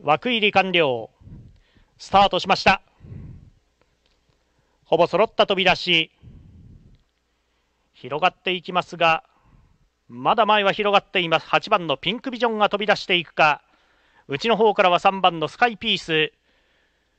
枠入り完了スタートしましたほぼ揃った飛び出し広がっていきますがまだ前は広がっています8番のピンクビジョンが飛び出していくかうちの方からは3番のスカイピース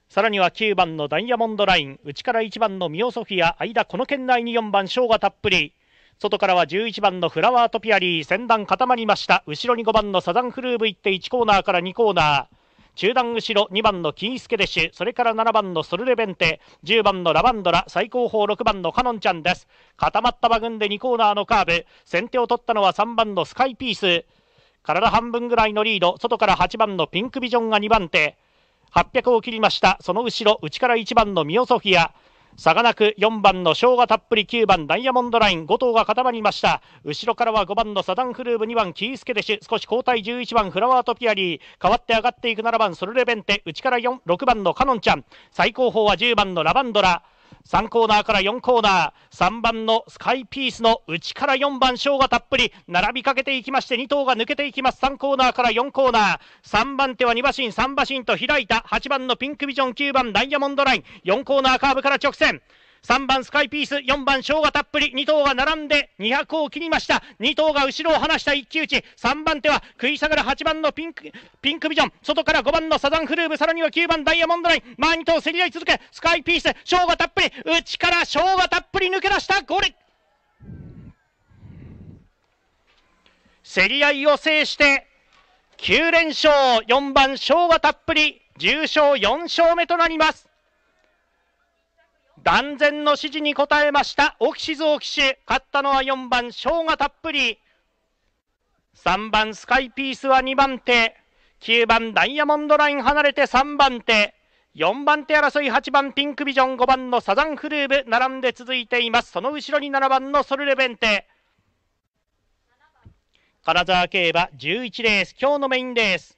さらには9番のダイヤモンドライン、内から1番のミオソフィア、間この圏内に4番、ショーがたっぷり。外からは11番のフラワートピアリー、先段固まりました。後ろに5番のサザンフルーブ行って1コーナーから2コーナー。中段後ろ2番のキンスケデシュそれから7番のソルレベンテ10番のラバンドラ最高峰6番のカノンちゃんです固まった馬群で2コーナーのカーブ先手を取ったのは3番のスカイピース体半分ぐらいのリード外から8番のピンクビジョンが2番手800を切りましたその後ろ内から1番のミオソフィアサがなく4番の生姜たっぷり9番ダイヤモンドライン5頭が固まりました後ろからは5番のサダンフルーブ2番キースケデシュ少し交代11番フラワートピアリー変わって上がっていく7番ソルレベンテ内から6番のカノンちゃん最高峰は10番のラバンドラ3コーナーから4コーナー3番のスカイピースの内から4番ショーがたっぷり並びかけていきまして2頭が抜けていきます3コーナーから4コーナー3番手は2馬身3馬身と開いた8番のピンクビジョン9番ダイヤモンドライン4コーナーカーブから直線3番スカイピース4番ショたっぷり2頭が並んで200を切りました2頭が後ろを離した一騎打ち3番手は食い下がる8番のピンクピンクビジョン外から5番のサザンフルーブさらには9番ダイヤモンドライン前2頭競り合い続けスカイピースショたっぷり内からショたっぷり抜け出したゴー競り合いを制して9連勝4番ショたっぷり重賞勝4勝目となります断然の指示に応えましたオキシゾ騎手勝ったのは4番生姜たっぷり3番スカイピースは2番手9番ダイヤモンドライン離れて3番手4番手争い8番ピンクビジョン5番のサザンフルーブ並んで続いていますその後ろに7番のソルレベンテ金沢競馬11レース今日のメインレース